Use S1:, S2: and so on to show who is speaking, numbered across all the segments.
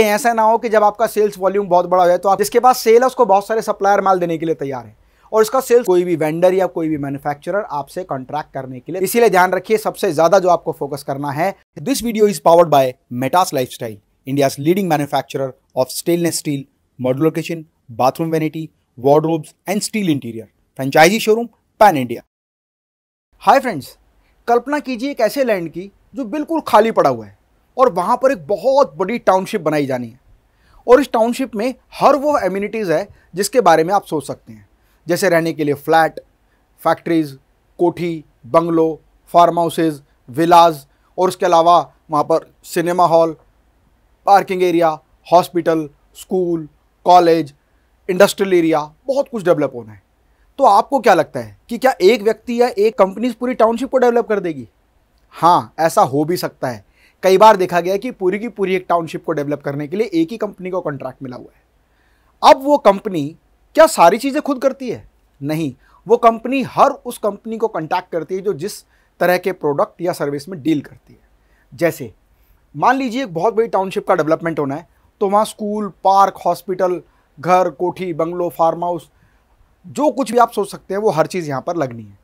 S1: कहीं ऐसा ना हो कि जब आपका सेल्स वॉल्यूम बहुत बड़ा हो जाए तो आप जिसके पास सेल है उसको बहुत सारे सप्लायर माल देने के लिए तैयार है और इसका सेल्स कोई भी वेंडर या कोई भी मैन्युफैक्चरर आपसे कॉन्ट्रैक्ट करने के लिए इसीलिए ध्यान रखिए सबसे ज्यादा जो आपको फोकस करना है this video is powered by Metas style India leading manufacturer of stainless steel modular kitchen bathroom vanity wardrobes and steel interior franchise showroom pan India hi friends कल्पना कीजिए एक ऐसे लैंड की जो बिल्कुल खाली पड़ा हुआ है और वहाँ पर एक बहुत बड़ी टाउनशिप बनाई जानी है और इस टाउनशिप में हर वो एम्यूनिटीज़ है जिसके बारे में आप सोच सकते हैं जैसे रहने के लिए फ्लैट फैक्ट्रीज़ कोठी बंगलो फार्म हाउसेज विलाज और उसके अलावा वहाँ पर cinema hall parking area hospital school college industrial area बहुत कुछ डेवलप होना है तो आपको क्या लगता है कि क्या एक व्यक्ति या एक कंपनी पूरी टाउनशिप को डेवलप कर देगी हाँ ऐसा हो भी सकता है कई बार देखा गया कि पूरी की पूरी एक टाउनशिप को डेवलप करने के लिए एक ही कंपनी को कॉन्ट्रैक्ट मिला हुआ है अब वो कंपनी क्या सारी चीज़ें खुद करती है नहीं वो कंपनी हर उस कंपनी को कॉन्टैक्ट करती है जो जिस तरह के प्रोडक्ट या सर्विस में डील करती है जैसे मान लीजिए एक बहुत बड़ी टाउनशिप का डेवलपमेंट होना है तो वहाँ स्कूल पार्क हॉस्पिटल घर कोठी बंगलो फार्म हाउस जो कुछ भी आप सोच सकते हैं वो हर चीज़ यहाँ पर लगनी है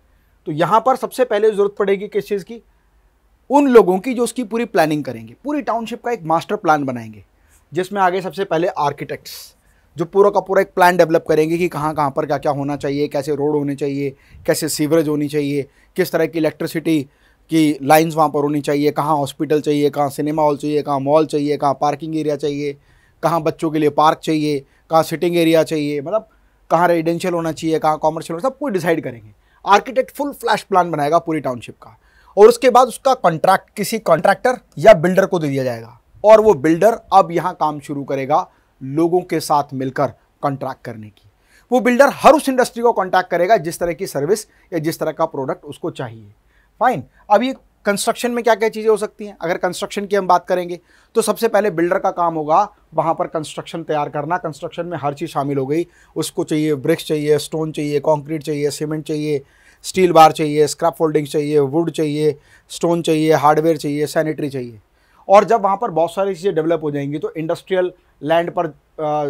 S1: तो यहाँ पर सबसे पहले ज़रूरत पड़ेगी किस चीज़ की उन लोगों की जो उसकी पूरी प्लानिंग करेंगे पूरी टाउनशिप का एक मास्टर प्लान बनाएंगे जिसमें आगे सबसे पहले आर्किटेक्ट्स जो पूरा का पूरा एक प्लान डेवलप करेंगे कि कहाँ कहाँ पर क्या क्या होना चाहिए कैसे रोड होने चाहिए कैसे सीवरेज होनी चाहिए किस तरह की इलेक्ट्रिसिटी की लाइंस वहाँ पर होनी चाहिए कहाँ हॉस्पिटल चाहिए कहाँ सिनेमा हॉल चाहिए कहाँ मॉल चाहिए कहाँ पार्किंग एरिया चाहिए कहाँ बच्चों के लिए पार्क चाहिए कहाँ सिटिंग एरिया चाहिए मतलब कहाँ रेजिडेंशियल होना चाहिए कहाँ कॉमर्शियल सब कुछ डिसाइड करेंगे आर्किटेक्ट फुल फ्लैश प्लान बनाएगा पूरी टाउनशिप का और उसके बाद उसका कॉन्ट्रैक्ट किसी कॉन्ट्रैक्टर या बिल्डर को दे दिया जाएगा और वो बिल्डर अब यहाँ काम शुरू करेगा लोगों के साथ मिलकर कॉन्ट्रैक्ट करने की वो बिल्डर हर उस इंडस्ट्री को कॉन्ट्रैक्ट करेगा जिस तरह की सर्विस या जिस तरह का प्रोडक्ट उसको चाहिए फाइन अब ये कंस्ट्रक्शन में क्या क्या चीज़ें हो सकती हैं अगर कंस्ट्रक्शन की हम बात करेंगे तो सबसे पहले बिल्डर का काम होगा वहाँ पर कंस्ट्रक्शन तैयार करना कंस्ट्रक्शन में हर चीज़ शामिल हो गई उसको चाहिए ब्रिक्स चाहिए स्टोन चाहिए कॉन्क्रीट चाहिए सीमेंट चाहिए स्टील बार चाहिए स्क्रैप फोल्डिंग चाहिए वुड चाहिए स्टोन चाहिए हार्डवेयर चाहिए सैनिटरी चाहिए और जब वहाँ पर बहुत सारी चीज़ें डेवलप हो जाएंगी तो इंडस्ट्रियल लैंड पर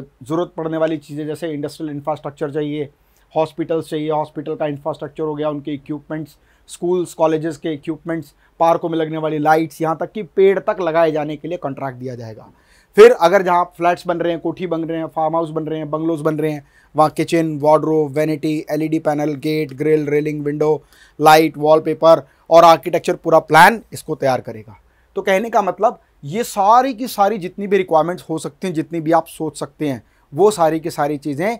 S1: ज़रूरत पड़ने वाली चीज़ें जैसे इंडस्ट्रियल इंफ्रास्ट्रक्चर चाहिए हॉस्पिटल्स चाहिए हॉस्पिटल का इंफ्रास्ट्रक्चर हो गया उनके इक्विपमेंट्स स्कूल्स कॉलेजेस के इक्विपमेंट्स पार्कों में लगने वाली लाइट्स यहाँ तक कि पेड़ तक लगाए जाने के लिए कॉन्ट्रैक्ट दिया जाएगा फिर अगर जहाँ फ्लैट्स बन रहे हैं कोठी बन रहे हैं फार्म हाउस बन रहे हैं बंगलोज बन रहे हैं वहाँ kitchen wardrobe vanity LED panel gate grill railing window light wallpaper और आर्किटेक्चर पूरा प्लान इसको तैयार करेगा तो कहने का मतलब ये सारी की सारी जितनी भी रिक्वायरमेंट्स हो सकती हैं जितनी भी आप सोच सकते हैं वो सारी की सारी चीज़ें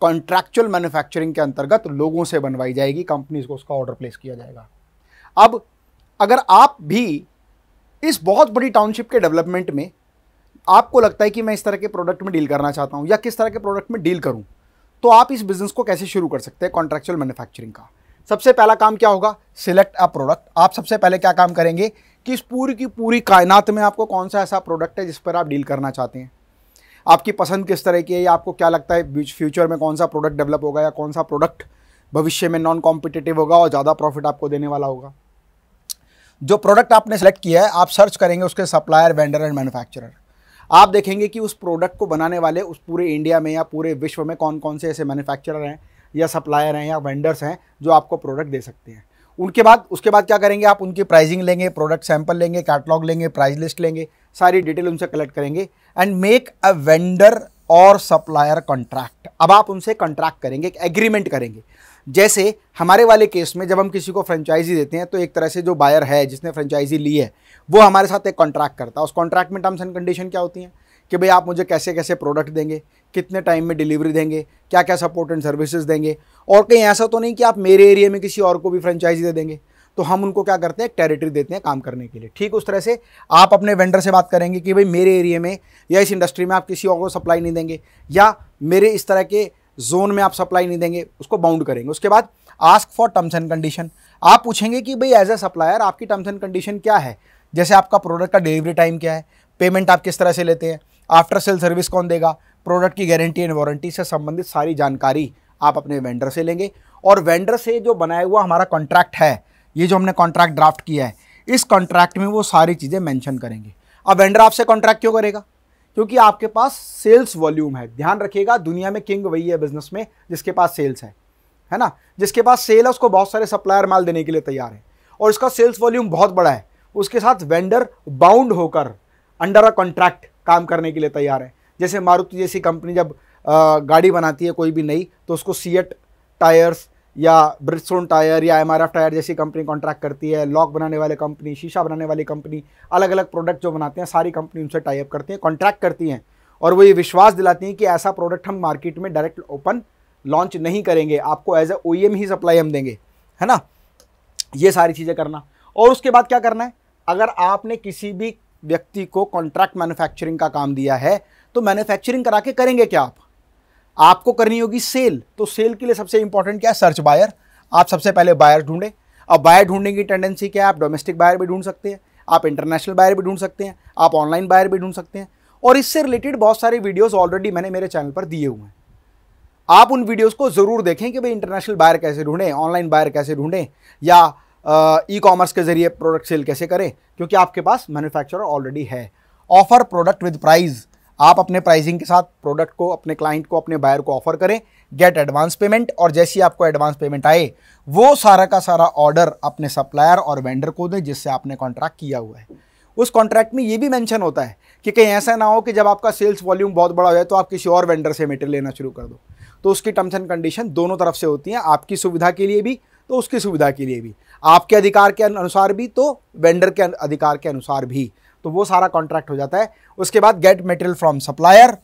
S1: कॉन्ट्रैक्चुअल मैन्युफैक्चरिंग के अंतर्गत लोगों से बनवाई जाएगी कंपनीज को उसका ऑर्डर प्लेस किया जाएगा अब अगर आप भी इस बहुत बड़ी टाउनशिप के डेवलपमेंट में आपको लगता है कि मैं इस तरह के प्रोडक्ट में डील करना चाहता हूँ या किस तरह के प्रोडक्ट में डील करूँ तो आप इस बिज़नेस को कैसे शुरू कर सकते हैं कॉन्ट्रेक्चुअल मैन्युफैक्चरिंग का सबसे पहला काम क्या होगा सिलेक्ट अ प्रोडक्ट आप सबसे पहले क्या काम करेंगे कि इस पूरी की पूरी कायनात में आपको कौन सा ऐसा प्रोडक्ट है जिस पर आप डील करना चाहते हैं आपकी पसंद किस तरह की है या आपको क्या लगता है फ्यूचर में कौन सा प्रोडक्ट डेवलप होगा या कौन सा प्रोडक्ट भविष्य में नॉन कॉम्पिटेटिव होगा और ज़्यादा प्रॉफिट आपको देने वाला होगा जो प्रोडक्ट आपने सेलेक्ट किया है आप सर्च करेंगे उसके सप्लायर वेंडर एंड मैन्युफैक्चरर आप देखेंगे कि उस प्रोडक्ट को बनाने वाले उस पूरे इंडिया में या पूरे विश्व में कौन कौन से ऐसे मैन्युफैक्चरर हैं या सप्लायर हैं या वेंडर्स हैं जो आपको प्रोडक्ट दे सकते हैं उनके बाद उसके बाद क्या करेंगे आप उनकी प्राइसिंग लेंगे प्रोडक्ट सैंपल लेंगे कैटलॉग लेंगे प्राइस लिस्ट लेंगे सारी डिटेल उनसे कलेक्ट करेंगे एंड मेक अ वेंडर और सप्लायर कॉन्ट्रैक्ट अब आप उनसे कॉन्ट्रैक्ट करेंगे एक एग्रीमेंट करेंगे जैसे हमारे वाले केस में जब हम किसी को फ्रेंचाइजी देते हैं तो एक तरह से जो बायर है जिसने फ्रेंचाइजी ली है वो हमारे साथ एक कॉन्ट्रैक्ट करता है उस कॉन्ट्रैक्ट में टर्म्स एंड कंडीशन क्या होती हैं कि भाई आप मुझे कैसे कैसे प्रोडक्ट देंगे कितने टाइम में डिलीवरी देंगे क्या क्या सपोर्ट एंड सर्विसेज देंगे और कहीं ऐसा तो नहीं कि आप मेरे एरिया में किसी और को भी फ्रेंचाइजी दे देंगे तो हम उनको क्या करते हैं टेरिटरी देते हैं काम करने के लिए ठीक उस तरह से आप अपने वेंडर से बात करेंगे कि भाई मेरे एरिया में या इस इंडस्ट्री में आप किसी और को सप्लाई नहीं देंगे या मेरे इस तरह के जोन में आप सप्लाई नहीं देंगे उसको बाउंड करेंगे उसके बाद ask for terms and condition आप पूछेंगे कि भाई एज ए सप्लायर आपकी टर्म्स एंड कंडीशन क्या है जैसे आपका प्रोडक्ट का डिलीवरी टाइम क्या है पेमेंट आप किस तरह से लेते हैं आफ्टर सेल सर्विस कौन देगा प्रोडक्ट की गारंटी एंड वारंटी से संबंधित सारी जानकारी आप अपने वेंडर से लेंगे और वेंडर से जो बनाया हुआ हमारा कॉन्ट्रैक्ट है ये जो हमने कॉन्ट्रैक्ट ड्राफ्ट किया है इस कॉन्ट्रैक्ट में वो सारी चीज़ें मैंशन करेंगे अब वेंडर आपसे कॉन्ट्रैक्ट क्यों करेगा क्योंकि आपके पास सेल्स वॉल्यूम है ध्यान रखिएगा दुनिया में किंग वही है बिजनेस में जिसके पास सेल्स है है ना जिसके पास सेल है उसको बहुत सारे सप्लायर माल देने के लिए तैयार है और इसका सेल्स वॉल्यूम बहुत बड़ा है उसके साथ वेंडर बाउंड होकर अंडर अ कॉन्ट्रैक्ट काम करने के लिए तैयार है जैसे मारुति जैसी कंपनी जब गाड़ी बनाती है कोई भी नई तो उसको सीएट टायर्स या ब्रिडस्टोन टायर या एम टायर जैसी कंपनी कॉन्ट्रैक्ट करती है लॉक बनाने वाले कंपनी शीशा बनाने वाली कंपनी अलग अलग प्रोडक्ट जो बनाते हैं सारी कंपनी उनसे टाइप करती हैं कॉन्ट्रैक्ट करती हैं और वो ये विश्वास दिलाती हैं कि ऐसा प्रोडक्ट हम मार्केट में डायरेक्ट ओपन लॉन्च नहीं करेंगे आपको as a O he supply हम देंगे है ना ये सारी चीज़ें करना और उसके बाद क्या करना है अगर आपने किसी भी व्यक्ति को कॉन्ट्रैक्ट मैन्युफैक्चरिंग का काम दिया है तो मैन्युफैक्चरिंग करा के करेंगे क्या आप आपको करनी होगी सेल तो सेल के लिए सबसे इंपॉर्टेंट क्या है सर्च बायर आप सबसे पहले बायर ढूंढें अब बायर ढूंढने की टेंडेंसी क्या है आप डोमेस्टिक बायर भी ढूंढ सकते हैं आप इंटरनेशनल बायर भी ढूंढ सकते हैं आप ऑनलाइन बायर भी ढूंढ सकते हैं और इससे रिलेटेड बहुत सारे वीडियोज ऑलरेडी मैंने मेरे चैनल पर दिए हुए हैं आप उन वीडियोज़ को ज़रूर देखें कि भाई इंटरनेशनल बायर कैसे ढूंढें ऑनलाइन बायर कैसे ढूंढें या ई कॉमर्स के ज़रिए प्रोडक्ट सेल कैसे करें क्योंकि आपके पास मैन्युफैक्चरर ऑलरेडी है ऑफर प्रोडक्ट विद प्राइज आप अपने प्राइसिंग के साथ प्रोडक्ट को अपने क्लाइंट को अपने बायर को ऑफर करें गेट एडवांस पेमेंट और जैसी आपको एडवांस पेमेंट आए वो सारा का सारा ऑर्डर अपने सप्लायर और वेंडर को दें जिससे आपने कॉन्ट्रैक्ट किया हुआ है उस कॉन्ट्रैक्ट में ये भी मेंशन होता है कि कहीं ऐसा ना हो कि जब आपका सेल्स वॉल्यूम बहुत बड़ा हो जाए तो आप किसी और वेंडर से मेटेरियल लेना शुरू कर दो तो उसकी टर्म्स एंड कंडीशन दोनों तरफ से होती हैं आपकी सुविधा के लिए भी तो उसकी सुविधा के लिए भी आपके अधिकार के अनुसार भी तो वेंडर के अधिकार के अनुसार भी तो वो सारा कॉन्ट्रैक्ट हो जाता है उसके बाद get material from supplier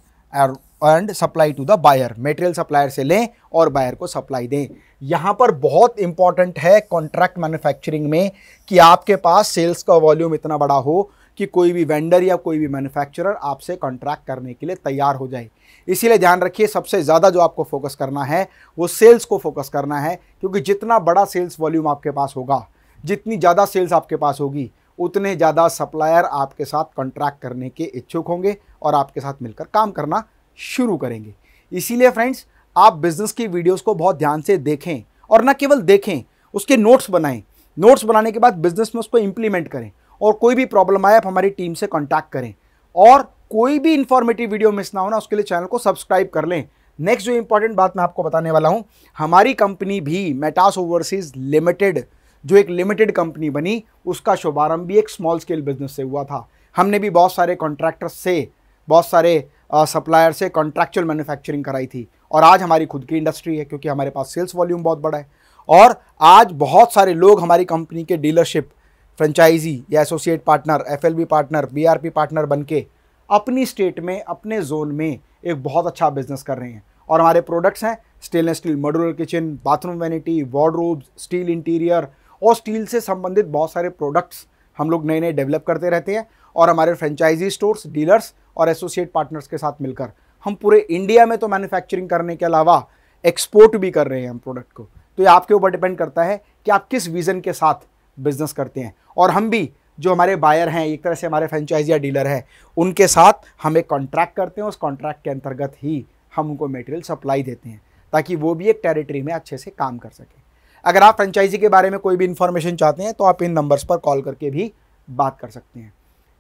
S1: and supply to the buyer material supplier से लें और बायर को सप्लाई दें यहाँ पर बहुत इंपॉर्टेंट है कॉन्ट्रैक्ट मैन्युफैक्चरिंग में कि आपके पास सेल्स का वॉल्यूम इतना बड़ा हो कि कोई भी वेंडर या कोई भी मैन्युफैक्चरर आपसे कॉन्ट्रैक्ट करने के लिए तैयार हो जाए इसीलिए ध्यान रखिए सबसे ज़्यादा जो आपको फोकस करना है वो सेल्स को फोकस करना है क्योंकि जितना बड़ा सेल्स वॉल्यूम आपके पास होगा जितनी ज़्यादा सेल्स आपके पास होगी उतने ज़्यादा सप्लायर आपके साथ कॉन्ट्रैक्ट करने के इच्छुक होंगे और आपके साथ मिलकर काम करना शुरू करेंगे इसीलिए फ्रेंड्स आप बिज़नेस की वीडियोस को बहुत ध्यान से देखें और न केवल देखें उसके नोट्स बनाएं नोट्स बनाने के बाद बिज़नेस में उसको इम्प्लीमेंट करें और कोई भी प्रॉब्लम आए आप हमारी टीम से कॉन्टैक्ट करें और कोई भी इन्फॉर्मेटिव वीडियो मिस ना होना उसके लिए चैनल को सब्सक्राइब कर लें नेक्स्ट जो इंपॉर्टेंट बात मैं आपको बताने वाला हूँ हमारी कंपनी भी मेटास ओवरसीज लिमिटेड जो एक लिमिटेड कंपनी बनी उसका शुभारंभ भी एक स्मॉल स्केल बिजनेस से हुआ था हमने भी बहुत सारे कॉन्ट्रैक्टर से बहुत सारे सप्लायर से कॉन्ट्रैक्चुअल मैन्युफैक्चरिंग कराई थी और आज हमारी खुद की इंडस्ट्री है क्योंकि हमारे पास सेल्स वॉल्यूम बहुत बड़ा है और आज बहुत सारे लोग हमारी कंपनी के डीलरशिप फ्रेंचाइजी या associate partner F partner B partner बन अपनी स्टेट में अपने जोन में एक बहुत अच्छा बिजनेस कर रहे हैं और हमारे प्रोडक्ट्स हैं stainless steel modular kitchen bathroom vanity wardrobes steel interior और स्टील से संबंधित बहुत सारे प्रोडक्ट्स हम लोग नए नए डेवलप करते रहते हैं और हमारे फ्रेंचाइजी स्टोर्स डीलर्स और एसोसिएट पार्टनर्स के साथ मिलकर हम पूरे इंडिया में तो मैन्युफैक्चरिंग करने के अलावा एक्सपोर्ट भी कर रहे हैं हम प्रोडक्ट को तो ये आपके ऊपर डिपेंड करता है कि आप किस विज़न के साथ बिजनेस करते हैं और हम भी जो हमारे बायर हैं एक तरह से हमारे फ्रेंचाइजी या डीलर हैं उनके साथ हम एक कॉन्ट्रैक्ट करते हैं उस कॉन्ट्रैक्ट के अंतर्गत ही हम उनको मेटेरियल सप्लाई देते हैं ताकि वो भी एक टेरिटरी में अच्छे से काम कर सकें अगर आप फ्रेंचाइजी के बारे में कोई भी इन्फॉर्मेशन चाहते हैं तो आप इन नंबर्स पर कॉल करके भी बात कर सकते हैं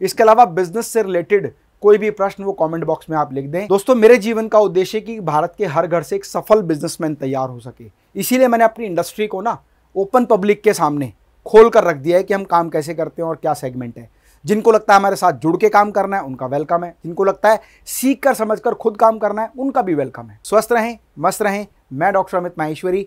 S1: इसके अलावा बिजनेस से रिलेटेड कोई भी प्रश्न वो कमेंट बॉक्स में आप लिख दें दोस्तों मेरे जीवन का उद्देश्य कि भारत के हर घर से एक सफल बिजनेसमैन तैयार हो सके इसीलिए मैंने अपनी इंडस्ट्री को ना ओपन पब्लिक के सामने खोल कर रख दिया है कि हम काम कैसे करते हैं और क्या सेगमेंट है जिनको लगता है हमारे साथ जुड़ के काम करना है उनका वेलकम है जिनको लगता है सीख कर समझ कर खुद काम करना है उनका भी वेलकम है स्वस्थ रहें मस्त रहें मैं डॉक्टर अमित माहेश्वरी